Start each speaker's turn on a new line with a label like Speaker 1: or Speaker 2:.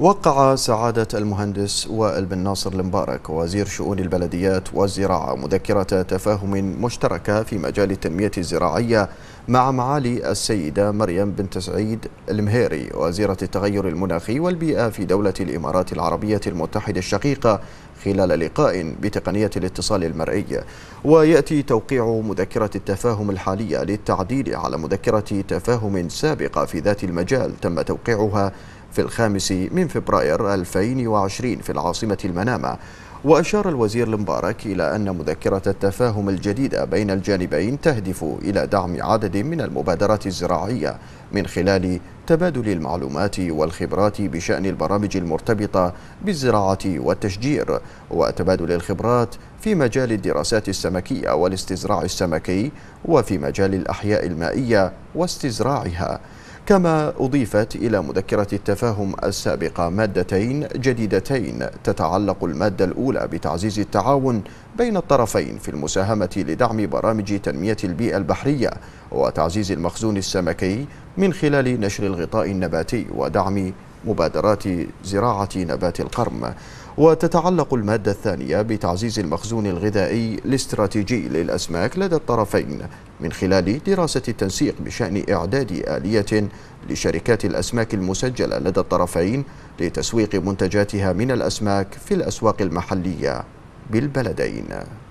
Speaker 1: وقع سعادة المهندس وائل بن ناصر المبارك وزير شؤون البلديات والزراعة مذكرة تفاهم مشتركة في مجال التنمية الزراعية مع معالي السيدة مريم بنت سعيد المهيري وزيرة التغير المناخي والبيئة في دولة الإمارات العربية المتحدة الشقيقة خلال لقاء بتقنية الاتصال المرئي ويأتي توقيع مذكرة التفاهم الحالية للتعديل على مذكرة تفاهم سابقة في ذات المجال تم توقيعها في الخامس من فبراير 2020 في العاصمة المنامة وأشار الوزير المبارك إلى أن مذكرة التفاهم الجديدة بين الجانبين تهدف إلى دعم عدد من المبادرات الزراعية من خلال تبادل المعلومات والخبرات بشأن البرامج المرتبطة بالزراعة والتشجير وتبادل الخبرات في مجال الدراسات السمكية والاستزراع السمكي وفي مجال الأحياء المائية واستزراعها كما أضيفت إلى مذكرة التفاهم السابقة مادتين جديدتين تتعلق المادة الأولى بتعزيز التعاون بين الطرفين في المساهمة لدعم برامج تنمية البيئة البحرية وتعزيز المخزون السمكي من خلال نشر الغطاء النباتي ودعم مبادرات زراعة نبات القرم وتتعلق المادة الثانية بتعزيز المخزون الغذائي الاستراتيجي للأسماك لدى الطرفين من خلال دراسة التنسيق بشأن إعداد آلية لشركات الأسماك المسجلة لدى الطرفين لتسويق منتجاتها من الأسماك في الأسواق المحلية بالبلدين